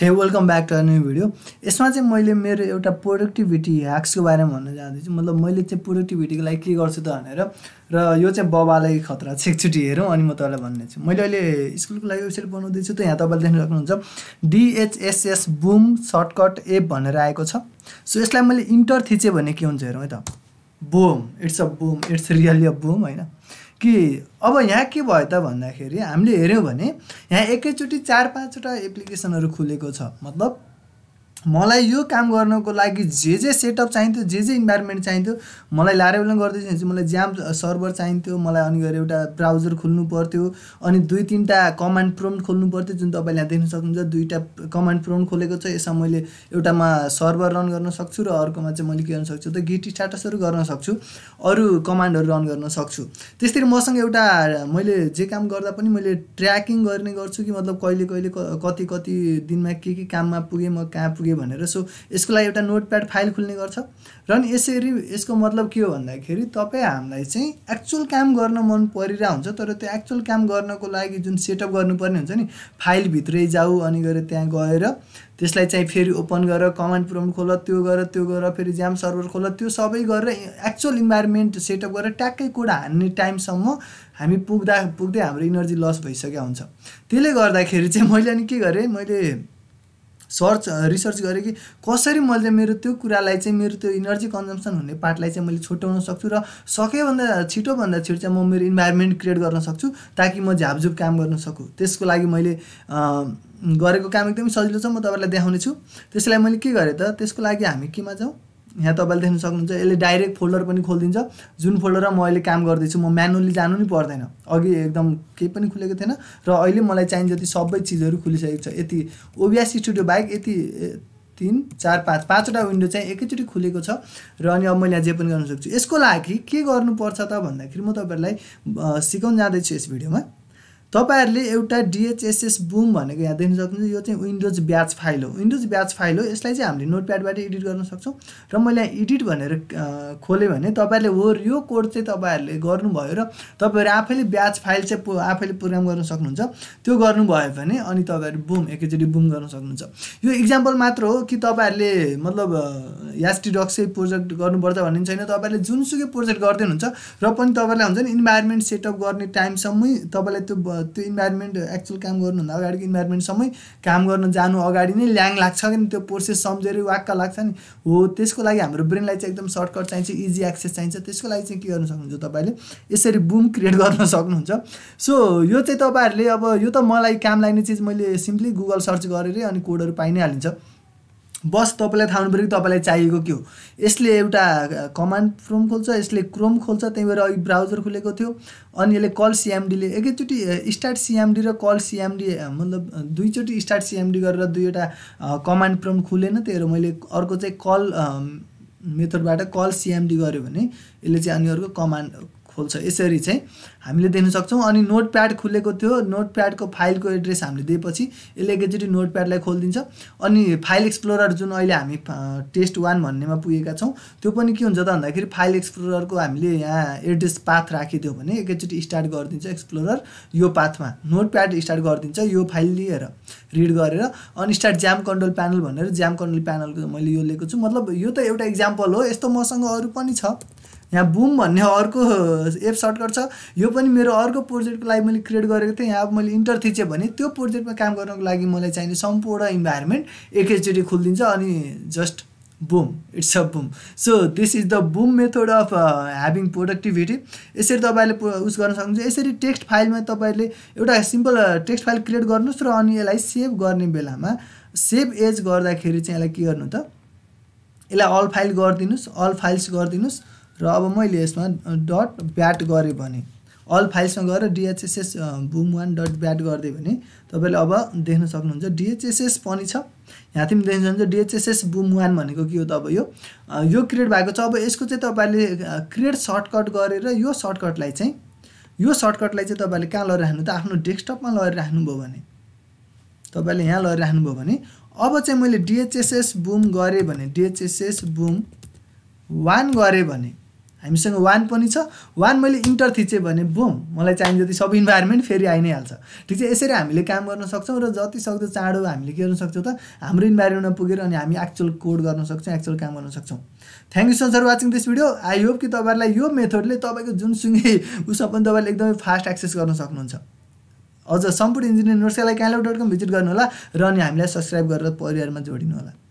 हे welcome back to new video यसमा चाहिँ मैले मेरो एउटा प्रोडक्टिभिटी ह्याक्सको बारेमा भन्न चाहँदैछु मतलब मैले चाहिँ प्रोडक्टिभिटीको लागि के गर्छु त भनेर र यो चाहिँ बाबालाई खतरा छ एकचोटि हेरौँ अनि म तपाईँलाई भन्ने मैले अहिले स्कुलको लागि वेबसाइट बनाउँदैछु त यहाँ तपाईँले देख्न सक्नुहुन्छ डिएचएसएस बुम सर्टकट एप भनेर आएको छ सो यसलाई मैले इन्टर थिचेँ भने के हुन्छ हेरौँ है त boom it's a boom it's really a boom होइन कि अब यहाँ के भयो त भन्दाखेरि हामीले हेऱ्यौँ भने यहाँ एकैचोटि चार पाँचवटा एप्लिकेसनहरू खुलेको छ मतलब मलाई यो काम गर्नको लागि जे जे सेटअप चाहिन्थ्यो जे जे इन्भाइरोमेन्ट चाहिन्थ्यो मलाई लारेबलमा गर्दैछ भने चाहिँ मलाई ज्याम सर्भर चाहिन्थ्यो मलाई अनि गएर एउटा ब्राउजर खोल्नु पर्थ्यो अनि दुई तिनवटा कमान्ड प्रोन खोल्नु पर्थ्यो जुन तपाईँले यहाँ देख्न सक्नुहुन्छ दुईवटा कमान्ड प्रोन खोलेको छ यसमा मैले एउटामा सर्भर रन गर्न सक्छु र अर्कोमा चाहिँ मैले के गर्न सक्छु त गिट स्ट्याटसहरू गर्न सक्छु अरू कमान्डहरू रन गर्न सक्छु त्यसरी मसँग एउटा मैले जे काम गर्दा पनि मैले ट्र्याकिङ गर्ने गर्छु कि मतलब कहिले कहिले कति कति दिनमा के के काममा पुगेँ म कहाँ पुगेँ भनेर सो यसको लागि एउटा नोटप्याड फाइल खुल्ने गर्छ र नि यसरी यसको मतलब के हो भन्दाखेरि तपाईँ हामीलाई चाहिँ एक्चुअल काम गर्न मन परिरहेको हुन्छ तर त्यो एक्चुअल काम गर्नको लागि जुन सेटअप गर्नुपर्ने हुन्छ नि फाइलभित्रै जाऊ अनि गएर त्यहाँ गएर त्यसलाई चाहिँ फेरि ओपन गरेर कमान्ड प्रोम खोल त्यो गर त्यो गर फेरि ज्याम सर्भर खोल त्यो सबै गरेर एक्चुअल इन्भाइरोमेन्ट सेटअप गरेर ट्याक्कै कोड हान्ने टाइमसम्म हामी पुग्दा पुग्दै हाम्रो इनर्जी लस भइसक्यो हुन्छ त्यसले गर्दाखेरि चाहिँ मैले अनि के गरेँ मैले सर्च रिसर्च गरेँ कि कसरी मैले मेरो त्यो कुरालाई चाहिँ मेरो त्यो इनर्जी कन्जम्सन हुने पार्टलाई चाहिँ मैले छुट्याउन सक्छु र सकेभन्दा छिटोभन्दा छिटो चाहिँ म मेरो इन्भाइरोमेन्ट क्रिएट गर्न सक्छु ताकि म झ्यापझुप काम गर्न सकु त्यसको लागि मैले गरेको काम एकदमै सजिलो छ म तपाईँलाई देखाउने छु त्यसलाई मैले के गरेँ त त्यसको लागि हामी केमा जाउँ यहाँ तपाईँले देख्न सक्नुहुन्छ यसले डाइरेक्ट फोल्डर पनि खोलिदिन्छ जुन फोल्डरमा म अहिले काम गर्दैछु म म्यानुअली जानु नि पर्दैन अघि एकदम केही पनि खुलेको थिएन र अहिले मलाई चाहिन्छ जति सबै चिजहरू खुलिसकेको छ यति ओबिएस स्टुडियो बाहेक यति तिन चार पाँच पाँचवटा विन्डो चाहिँ एकैचोटि खुलेको छ र अनि अब मैले जे पनि गर्न सक्छु यसको लागि के गर्नुपर्छ त भन्दाखेरि म तपाईँहरूलाई सिकाउनु जाँदैछु यस भिडियोमा तपाईँहरूले एउटा डिएचएसएस बुम भनेको यहाँ देख्न सक्नुहुन्छ यो चाहिँ विन्डोज ब्याच फाइल हो विन्डोज ब्याच फाइल हो यसलाई चाहिँ हामीले नोटप्याडबाट एडिट गर्न सक्छौँ र मैले यहाँ एडिट भनेर खोलेँ भने तपाईँहरूले हो यो कोड चाहिँ तपाईँहरूले गर्नुभयो र तपाईँहरू आफैले ब्याच फाइल चाहिँ आफैले प्रोग्राम गर्न सक्नुहुन्छ त्यो गर्नुभयो भने अनि तपाईँहरू बुम एकैचोटि बुम गर्न सक्नुहुन्छ यो इक्जाम्पल मात्र हो कि तपाईँहरूले मतलब यास्टिडक्सै प्रोजेक्ट गर्नुपर्छ भन्ने छैन तपाईँहरूले जुनसुकै प्रोजेक्ट गर्दै हुनुहुन्छ र पनि तपाईँलाई हुन्छ नि इन्भाइरोमेन्ट सेटअप गर्ने टाइमसम्मै तपाईँलाई त्यो त्यो इन्भाइरोमेन्ट एक्चुअल काम गर्नुभन्दा अगाडिको इन्भाइरोमेन्टसम्मै काम गर्न जानु अगाडि नै ल्याङ लाग्छ कि त्यो प्रोसेस सम्झेर वाक्क लाग्छ नि हो त्यसको लागि हाम्रो ब्रेनलाई चाहिँ एकदम सर्टकट चाहिन्छ इजी एक्सेस चाहिन्छ त्यसको लागि चाहिँ के गर्नु सक्नुहुन्छ तपाईँले यसरी बुम क्रिएट गर्न सक्नुहुन्छ सो यो चाहिँ तपाईँहरूले अब यो त मलाई काम लाग्ने चिज मैले सिम्पली गुगल सर्च गरेरै अनि कोडहरू पाइ नै हालिन्छ बस तपाईँलाई थाहा पऱ्यो कि तपाईँलाई चाहिएको के हो यसले एउटा कमान्ड क्रोम खोल्छ यसले क्रोम खोल्छ त्यही भएर अघि ब्राउजर खुलेको थियो अनि यसले कल सिएमडीले एकैचोटि स्टार्ट सिएमडी र कल सिएमडी मतलब दुईचोटि स्टार्ट सिएमडी गरेर दुईवटा कमान्ड फ्रोम खुलेन त्यही भएर मैले अर्को चाहिँ कल मेथडबाट कल सिएमडी गऱ्यो भने यसले चाहिँ अनि अर्को कमान्ड खोल्छ यसरी चाहिँ हामीले दिन सक्छौँ अनि नोटप्याड खुलेको थियो नोट प्याडको फाइलको एड्रेस हामीले दिएपछि यसले एकैचोटि नोट प्याडलाई खोलिदिन्छ अनि फाइल एक्सप्लोरर जुन अहिले हामी टेस्ट वान भन्नेमा पुगेका छौँ त्यो पनि के हुन्छ त भन्दाखेरि फाइल एक्सप्लोरको हामीले यहाँ एड्रेस पाथ राखिदियो भने एकैचोटि स्टार्ट गरिदिन्छ एक्सप्लोरर यो पाथमा नोट प्याड स्टार्ट गरिदिन्छ यो फाइल लिएर रिड गरेर अनि स्टार्ट ज्याम कन्ट्रोल प्यानल भनेर ज्याम कन्ट्रोल प्यानलको मैले यो लिएको छु मतलब यो त एउटा इक्जाम्पल हो यस्तो मसँग अरू पनि छ यहाँ बुम भन्ने अर्को एप सर्टकट छ यो पनि मेरो अर्को प्रोजेक्टको लागि मैले क्रिएट गरेको थिएँ यहाँ मैले इन्टर थिचेँ भने त्यो प्रोजेक्टमा काम गर्नको लागि मलाई चाहिने सम्पूर्ण इन्भाइरोमेन्ट एकैचोटि खुलिदिन्छ अनि just boom it's a boom so this is the boom method of having productivity यसरी तपाईँले उस गर्न सक्नुहुन्छ यसरी टेक्स्ट फाइलमा तपाईँले एउटा सिम्पल टेक्स्ट फाइल क्रिएट गर्नुहोस् र अनि यसलाई सेभ गर्ने बेलामा सेभ एज गर्दाखेरि चाहिँ यसलाई के गर्नु त यसलाई अल फाइल गरिदिनुहोस् अल फाइल्स गरिदिनुहोस् र अब मैले यसमा डट ब्याट गरेँ भने अल फाइल्समा गएर DHSS boom one dot bat गरिदियो भने तपाईँले अब देख्न सक्नुहुन्छ डिएचएसएस पनि छ यहाँ तिमी देख्न सक्नुहुन्छ डिएचएसएस बुम वान भनेको के हो त अब यो यो क्रिएट भएको छ अब यसको चाहिँ तपाईँले क्रिएट सर्टकट गरेर यो सर्टकटलाई चाहिँ यो सर्टकटलाई चाहिँ तपाईँले कहाँ राख्नु त आफ्नो डेस्कटपमा लगेर राख्नुभयो भने तपाईँले यहाँ राख्नुभयो भने अब चाहिँ मैले डिएचएसएस बुम गरेँ भने डिएचएसएस बुम वान गरेँ भने हामीसँग वान पनि छ वान मैले इन्टर थिचेँ भने बुम मलाई चाहिने जति सब इन्भाइरोमेन्ट फेरि आइ नै हाल्छ ठिक छ यसरी हामीले काम गर्न सक्छौँ र जति सक्दो चाँडो हामीले के गर्न सक्छौँ त हाम्रो इन्भाइरोमेन्टमा पुगेर अनि हामी एक्चुअल कोड गर्न सक्छौँ एक्चुअल काम गर्न सक्छौँ thank you so for watching this video I hope कि तपाईँहरूलाई यो मेथडले तपाईँको जुनसुकै उसमा पनि तपाईँले एकदमै फास्ट एक्सेस गर्न सक्नुहुन्छ हजुर सम्पूर्ण इन्जिनियर नर्सका लागि डट कम भिजिट गर्नुहोला र अनि हामीलाई सब्सक्राइब गरेर परिवारमा जोडिनु होला